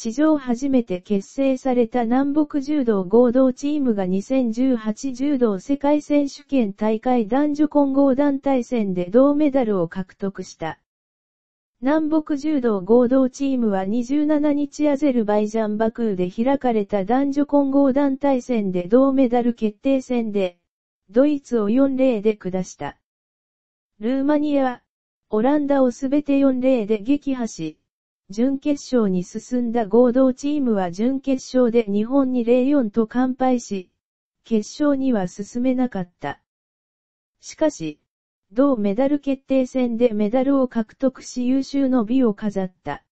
史上初めて結成された南北柔道合同チームが2018柔道世界選手権大会男女混合団体戦で銅メダルを獲得した。南北柔道合同チームは27日アゼルバイジャンバクーで開かれた男女混合団体戦で銅メダル決定戦で、ドイツを4例で下した。ルーマニアオランダをすべて4例で撃破し、準決勝に進んだ合同チームは準決勝で日本に0-4と完敗し、決勝には進めなかった。しかし、同メダル決定戦でメダルを獲得し優秀の美を飾った。